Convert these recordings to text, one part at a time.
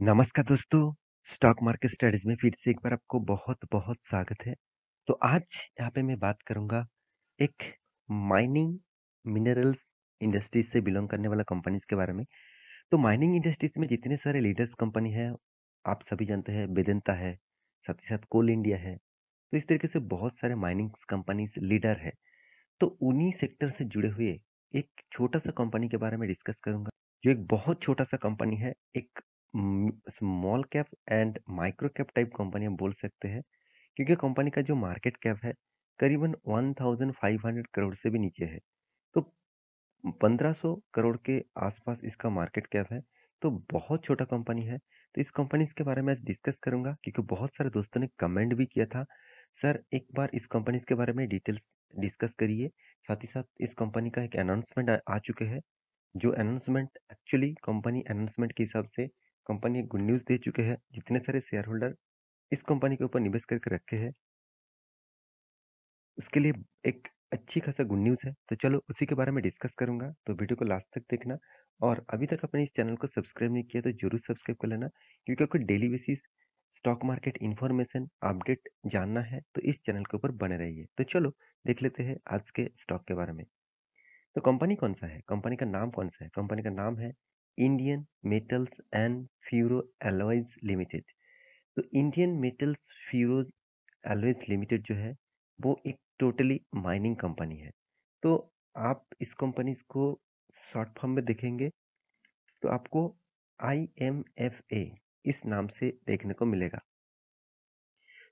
नमस्कार दोस्तों stock market studies में फिर से एक बार आपको बहुत बहुत स्वागत है तो आज यहाँ पे मैं बात करूँगा एक माइनिंग मिनरल्स इंडस्ट्रीज से बिलोंग करने वाला कंपनीज के बारे में तो माइनिंग इंडस्ट्रीज में जितने सारे लीडर्स कंपनी है आप सभी जानते हैं वेदंता है साथ ही साथ कोल इंडिया है तो इस तरीके से बहुत सारे माइनिंग कंपनीज लीडर है तो उन्हीं सेक्टर से जुड़े हुए एक छोटा सा कंपनी के बारे में डिस्कस करूंगा जो एक बहुत छोटा सा कंपनी है एक small cap and micro cap type company हम बोल सकते हैं क्योंकि कंपनी का जो मार्केट कैप है करीबन 1500 करोड़ से भी नीचे है तो 1500 करोड़ के आसपास इसका मार्केट कैप है तो बहुत छोटा कंपनी है तो इस कंपनी के बारे में आज डिस्कस करूंगा क्योंकि बहुत सारे दोस्तों ने कमेंट भी किया था सर एक बार इस कंपनी के बारे में डिटेल्स डिस्कस करिए साथ ही साथ इस कंपनी का एक अनाउंसमेंट आ, आ चुके हैं जो अनाउंसमेंट एक्चुअली कंपनी अनाउंसमेंट के हिसाब से कंपनी एक गुड न्यूज़ दे चुके हैं जितने सारे शेयर होल्डर इस कंपनी के ऊपर निवेश करके रखे हैं उसके लिए एक अच्छी खासा गुड न्यूज़ है तो चलो उसी के बारे में डिस्कस करूंगा तो वीडियो को लास्ट तक देखना और अभी तक अपने इस चैनल को सब्सक्राइब नहीं किया तो जरूर सब्सक्राइब कर लेना क्योंकि आपको daily basis stock market information update जानना है तो इस चैनल के ऊपर बने रहिए तो चलो देख लेते हैं आज के स्टॉक के बारे में तो कंपनी कौन सा है कंपनी का नाम कौन सा है कंपनी का नाम है Indian metals and ferro alloys limited तो Indian metals ferros alloys limited जो है वो एक टोटली माइनिंग कंपनी है तो आप इस कंपनी को शॉर्ट फॉर्म में देखेंगे तो आपको आई एम एफ ए इस नाम से देखने को मिलेगा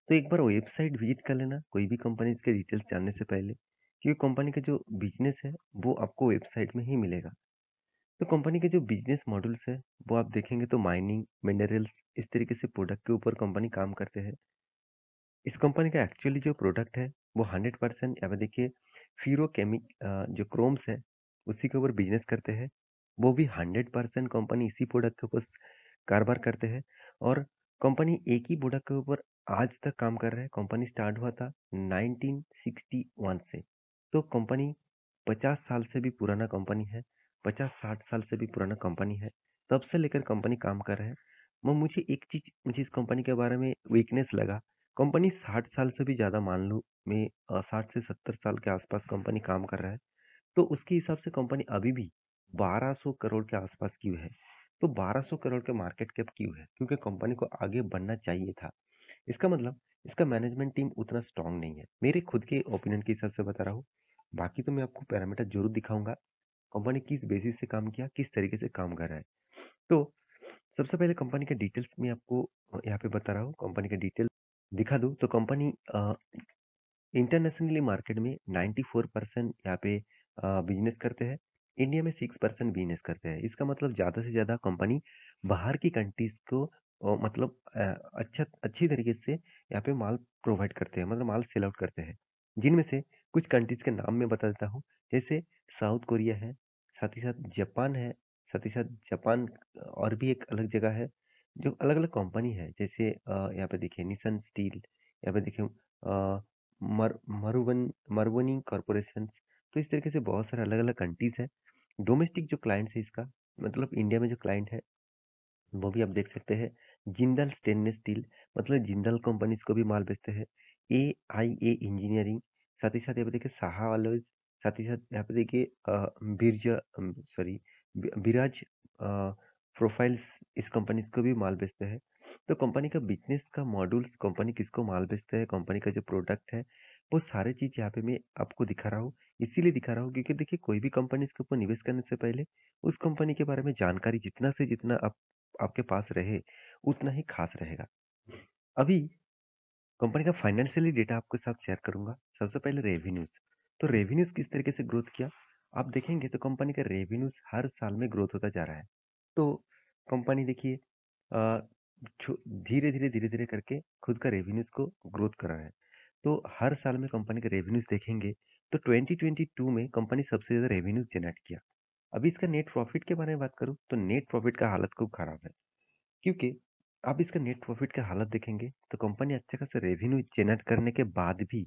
तो एक बार वेबसाइट विजिट कर लेना कोई भी कंपनी के डिटेल्स जानने से पहले क्योंकि कंपनी का जो बिजनेस है वो आपको वेबसाइट में ही मिलेगा तो कंपनी के जो बिजनेस मॉडल्स है वो आप देखेंगे तो माइनिंग मिनरल्स इस तरीके से प्रोडक्ट के ऊपर कंपनी काम करते हैं इस कंपनी का एक्चुअली जो प्रोडक्ट है वो हंड्रेड परसेंट फिर देखिए फ्यूरोकेमिक जो क्रोम्स है उसी के ऊपर बिजनेस करते हैं वो भी हंड्रेड परसेंट कंपनी इसी प्रोडक्ट के ऊपर कारोबार करते हैं और कंपनी एक ही प्रोडक्ट के ऊपर आज तक काम कर रहे हैं कंपनी स्टार्ट हुआ था 1961 से तो कंपनी 50 साल से भी पुराना कंपनी है पचास साठ साल से भी पुराना कंपनी है तब से लेकर कंपनी काम कर रहे हैं मैं मुझे एक चीज़ मुझे इस कंपनी के बारे में वीकनेस लगा कंपनी साठ साल से भी ज़्यादा मान लो मैं साठ से सत्तर साल के आसपास कंपनी काम कर रहा है तो उसके हिसाब से कंपनी अभी भी 1200 करोड़ के आसपास क्यों है तो 1200 करोड़ के मार्केट कैप क्यों है क्योंकि कंपनी को आगे बढ़ना चाहिए था इसका मतलब इसका मैनेजमेंट टीम उतना स्ट्रांग नहीं है मेरे खुद के ओपिनियन के हिसाब से बता रहा हूँ बाकी तो मैं आपको पैरामीटर जरूर दिखाऊंगा कंपनी किस बेसिस से काम किया किस तरीके से काम कर रहा है तो सबसे पहले कंपनी के डिटेल्स में आपको यहाँ पे बता रहा हूँ कंपनी के डिटेल दिखा दूँ तो कंपनी इंटरनेशनली मार्केट में 94 परसेंट यहाँ पे बिजनेस करते हैं इंडिया में 6 परसेंट बिजनेस करते हैं इसका मतलब ज़्यादा से ज़्यादा कंपनी बाहर की कंट्रीज़ को मतलब अच्छा अच्छी तरीके से यहाँ पे माल प्रोवाइड करते हैं मतलब माल सेल आउट करते हैं जिनमें से कुछ कंट्रीज़ के नाम मैं बता देता हूँ जैसे साउथ कोरिया है साथ ही साथ जापान है साथ ही साथ जापान और भी एक अलग जगह है जो अलग अलग कंपनी है जैसे यहाँ पे देखिए निसन स्टील यहाँ पे देखिए मर मरुवन मरुवनी कॉरपोरेशन तो इस तरीके से बहुत सारे अलग अलग कंट्रीज है डोमेस्टिक जो क्लाइंट्स है इसका मतलब इंडिया में जो क्लाइंट है वो भी आप देख सकते हैं जिंदल स्टेनलेस स्टील मतलब जिंदल कंपनीज को भी माल बेचते हैं ए आई ए इंजीनियरिंग साथ ही साथ यहाँ पे देखिए साहा वालोज साथ ही साथ यहाँ पे देखिए बीरज सॉरी बिराज प्रोफाइल्स इस कंपनी को भी माल बेचते हैं तो कंपनी का बिजनेस का मॉड्यूल्स कंपनी किसको माल बेचते हैं कंपनी का जो प्रोडक्ट है वो सारे चीज़ यहाँ पे मैं आपको दिखा रहा हूँ इसीलिए दिखा रहा हूँ क्योंकि देखिए कोई भी कंपनी इसके ऊपर निवेश करने से पहले उस कंपनी के बारे में जानकारी जितना से जितना आप आपके पास रहे उतना ही खास रहेगा अभी कंपनी का फाइनेंशियली डेटा आपके साथ शेयर करूंगा सबसे पहले रेवेन्यूज तो रेवेन्यूज़ किस तरीके से ग्रोथ किया आप देखेंगे तो कंपनी का रेवेन्यूज़ हर साल में ग्रोथ होता जा रहा है तो कंपनी देखिए धीरे धीरे धीरे धीरे करके खुद का रेवेन्यूज़ को ग्रोथ कर रहा है तो हर साल में कंपनी का रेवेन्यूज़ देखेंगे तो 2022 में कंपनी सबसे ज़्यादा रेवेन्यूज़ जनरेट किया अभी इसका नेट प्रॉफिट के बारे में बात करूँ तो नेट प्रॉफिट का हालत खूब ख़राब है क्योंकि आप इसका नेट प्रॉफिट का हालत देखेंगे तो कंपनी अच्छा खासा रेवेन्यू जनरेट करने के बाद भी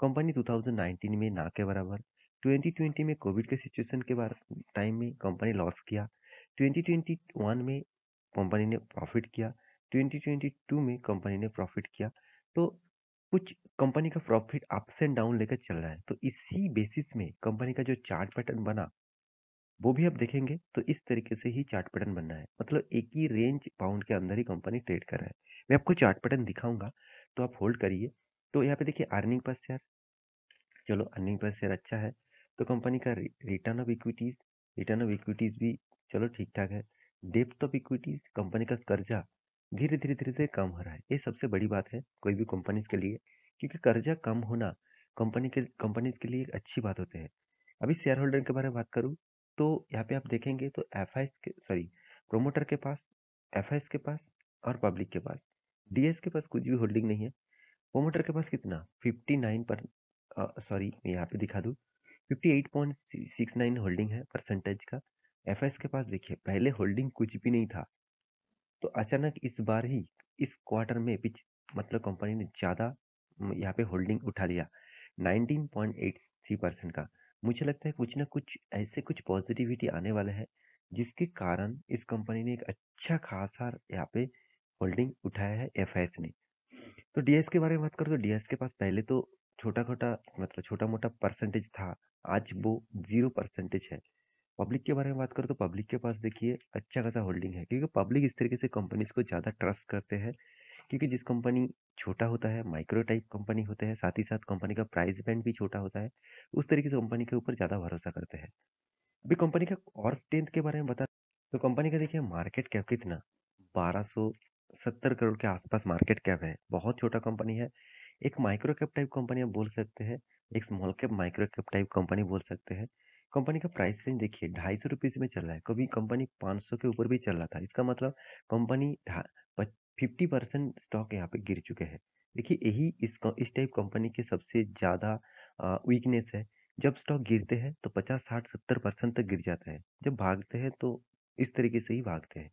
कंपनी 2019 में ना के बराबर 2020 में कोविड के सिचुएशन के बार टाइम में कंपनी लॉस किया 2021 में कंपनी ने प्रॉफिट किया 2022 में कंपनी ने प्रॉफिट किया तो कुछ कंपनी का प्रॉफिट अप्स एंड डाउन लेकर चल रहा है तो इसी बेसिस में कंपनी का जो चार्ट पैटर्न बना वो भी आप देखेंगे तो इस तरीके से ही चार्ट पैटर्न बनना है मतलब एक ही रेंज पाउंड के अंदर ही कंपनी ट्रेड कर रहा है मैं आपको चार्ट पैटर्न दिखाऊंगा तो आप होल्ड करिए तो यहाँ पे देखिए अर्निंग पर शेयर चलो अर्निंग पर शेयर अच्छा है तो कंपनी का return of equities return of equities भी चलो ठीक ठाक है डेप्थ ऑफ इक्विटीज़ कंपनी का कर्जा धीरे धीरे धीरे धीरे कम हो रहा है ये सबसे बड़ी बात है कोई भी कंपनीज के लिए क्योंकि कर्जा कम होना कंपनी के कंपनीज के लिए एक अच्छी बात होते हैं अभी शेयर होल्डर के बारे में बात करूँ तो यहाँ पे आप देखेंगे तो एफ के सॉरी प्रोमोटर के पास एफ के पास और पब्लिक के पास डी के पास कुछ भी होल्डिंग नहीं है प्रोमोटर के पास कितना 59 पर सॉरी मैं यहाँ पे दिखा दूँ 58.69 होल्डिंग है परसेंटेज का एफ के पास देखिए पहले होल्डिंग कुछ भी नहीं था तो अचानक इस बार ही इस क्वार्टर में पिछ मतलब कंपनी ने ज़्यादा यहाँ पे होल्डिंग उठा लिया 19.83 परसेंट का मुझे लगता है कुछ ना कुछ ऐसे कुछ पॉजिटिविटी आने वाला है जिसके कारण इस कंपनी ने एक अच्छा खासा यहाँ पे होल्डिंग उठाया है एफ ने तो डीएस के बारे में बात करूँ तो डीएस के पास पहले तो छोटा छोटा मतलब छोटा मोटा परसेंटेज था आज वो जीरो परसेंटेज है पब्लिक के बारे में बात करूँ तो पब्लिक के पास देखिए अच्छा खासा होल्डिंग है क्योंकि पब्लिक इस तरीके से कंपनीज को ज़्यादा ट्रस्ट करते हैं क्योंकि जिस कंपनी छोटा होता है माइक्रो टाइप कंपनी होते हैं साथ ही साथ कंपनी का प्राइस बैंड भी छोटा होता है उस तरीके से कंपनी के ऊपर ज़्यादा भरोसा करते हैं अभी कंपनी का और स्ट्रेंथ के बारे में बता तो कंपनी का देखिए मार्केट कैप कितना बारह सौ सत्तर करोड़ के आसपास मार्केट कैप है बहुत छोटा कंपनी है एक माइक्रो कैप टाइप कंपनी आप बोल सकते हैं एक small cap micro cap type company बोल सकते हैं कंपनी का प्राइस रेंज देखिए ढाई सौ रुपये में चल रहा है कभी कंपनी पाँच सौ के ऊपर भी चल रहा था इसका मतलब कंपनी फिफ्टी परसेंट स्टॉक यहाँ पे गिर चुके हैं देखिए यही इस इस टाइप कंपनी के सबसे ज़्यादा वीकनेस है जब स्टॉक गिरते हैं तो पचास साठ सत्तर परसेंट तक गिर जाता है जब भागते हैं तो इस तरीके से ही भागते हैं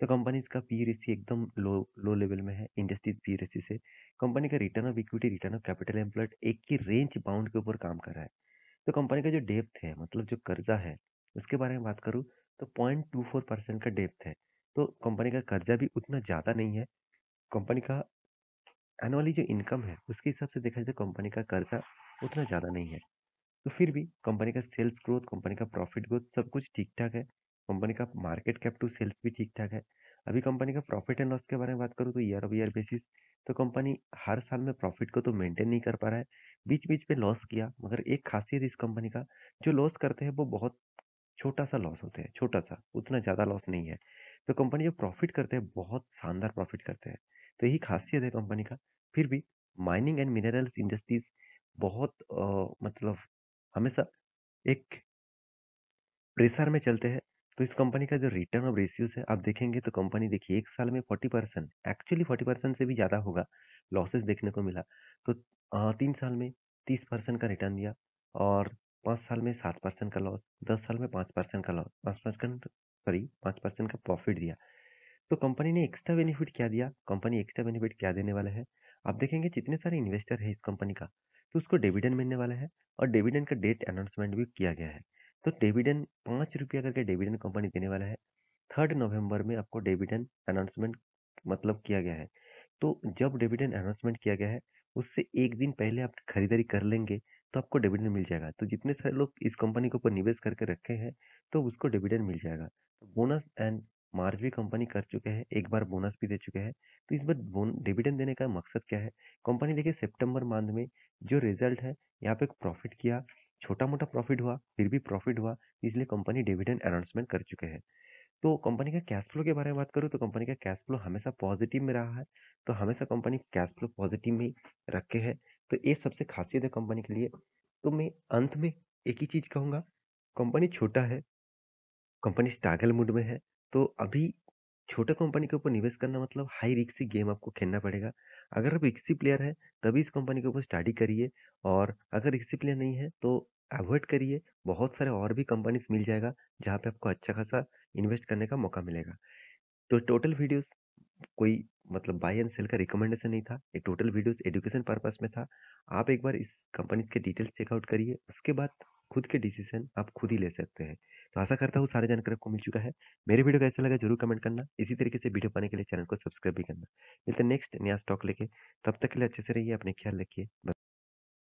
तो कंपनीज का पी रेसी एकदम लो लो लेवल में है इंडस्ट्रीज पी रेसी से कंपनी का return of equity return of capital employed एक ही रेंज बाउंड के ऊपर काम कर रहा है तो कंपनी का जो डेप्थ है मतलब जो कर्जा है उसके बारे में बात करूँ तो पॉइंट टू फोर परसेंट का डेप्थ है तो कंपनी का कर्जा भी उतना ज़्यादा नहीं है कंपनी का एनुअली जो इनकम है उसके हिसाब से देखा जाए तो कंपनी का कर्जा उतना ज़्यादा नहीं है तो फिर भी कंपनी का सेल्स ग्रोथ कंपनी का प्रॉफिट ग्रोथ सब कुछ ठीक ठाक है कंपनी का मार्केट कैप टू सेल्स भी ठीक ठाक है अभी कंपनी का प्रॉफिट एंड लॉस के बारे में बात करूँ तो ईयर ऑफ ईयर बेसिस तो कंपनी हर साल में प्रॉफिट को तो मेंटेन नहीं कर पा रहा है बीच बीच पे लॉस किया मगर एक खासियत इस कंपनी का जो लॉस करते हैं वो बहुत छोटा सा लॉस होते हैं छोटा सा उतना ज़्यादा लॉस नहीं है तो कंपनी जो प्रॉफिट करते हैं बहुत शानदार प्रॉफिट करते हैं तो यही खासियत है कंपनी का फिर भी माइनिंग एंड मिनरल्स इंडस्ट्रीज बहुत आ, मतलब हमेशा एक प्रेशर में चलते हैं तो इस कंपनी का जो रिटर्न ऑफ रेशियोज है आप देखेंगे तो कंपनी देखिए एक साल में forty percent actually forty percent से भी ज़्यादा होगा लॉसेस देखने को मिला तो तीन साल में तीस परसेंट का रिटर्न दिया और पाँच साल में सात परसेंट का लॉस दस साल में पाँच परसेंट का लॉस पाँच परसेंट सॉरी पाँच परसेंट का प्रॉफिट दिया तो कंपनी ने एक्स्ट्रा बेनिफिट क्या दिया कंपनी एक्स्ट्रा बेनिफिट क्या देने वाला है आप देखेंगे जितने सारे इन्वेस्टर है इस कंपनी का तो उसको डिविडेंड मिलने वाला है और डिविडेंड का डेट अनाउंसमेंट भी किया गया है तो डेविडेंड पाँच रुपया करके डेविडेंड कंपनी देने वाला है थर्ड नवंबर में आपको डेविडेंड अनाउंसमेंट मतलब किया गया है तो जब डेविडेंड अनाउंसमेंट किया गया है उससे एक दिन पहले आप खरीदारी कर लेंगे तो आपको डिविडेंड मिल जाएगा तो जितने सारे लोग इस कंपनी के ऊपर निवेश करके रखे हैं तो उसको डिविडेंड मिल जाएगा तो बोनस एंड मार्च भी कंपनी कर चुके हैं एक बार बोनस भी दे चुके हैं तो इस बार डिविडेंड देने का मकसद क्या है कंपनी देखिए सितंबर मंथ में जो रिजल्ट है यहाँ पे प्रॉफिट किया छोटा मोटा प्रॉफिट हुआ फिर भी प्रॉफिट हुआ इसलिए कंपनी डिविडेंड अनाउंसमेंट कर चुके हैं तो कंपनी का कैश फ्लो के बारे में बात करूँ तो कंपनी का कैश फ्लो हमेशा पॉजिटिव में रहा है तो हमेशा कंपनी कैश फ्लो पॉजिटिव में रखे है तो ये सबसे खासियत है कंपनी के लिए तो मैं अंत में एक ही चीज़ कहूँगा कंपनी छोटा है कंपनी स्ट्रगल मूड में है तो अभी छोटे कंपनी के ऊपर निवेश करना मतलब हाई रिक्सी गेम आपको खेलना पड़ेगा अगर आप रिक्सी प्लेयर है तभी इस कंपनी के ऊपर स्टडी करिए और अगर रिक्सी प्लेयर नहीं है तो अवॉइड करिए बहुत सारे और भी कंपनीज मिल जाएगा जहाँ पे आपको अच्छा खासा इन्वेस्ट करने का मौका मिलेगा तो टोटल वीडियोस कोई मतलब बाय एंड सेल का रिकमेंडेशन नहीं था ये टोटल वीडियोस एजुकेशन पर्पस में था आप एक बार इस कंपनीज के डिटेल्स चेकआउट करिए उसके बाद खुद के डिसीजन आप खुद ही ले सकते हैं तो आशा करता हूँ सारे जानकारी आपको मिल चुका है मेरे वीडियो कैसा लगा जरूर कमेंट करना इसी तरीके से वीडियो पाने के लिए चैनल को सब्सक्राइब भी करना मिलते नेक्स्ट नया स्टॉक लेके तब तक के लिए अच्छे से रहिए अपने ख्याल रखिए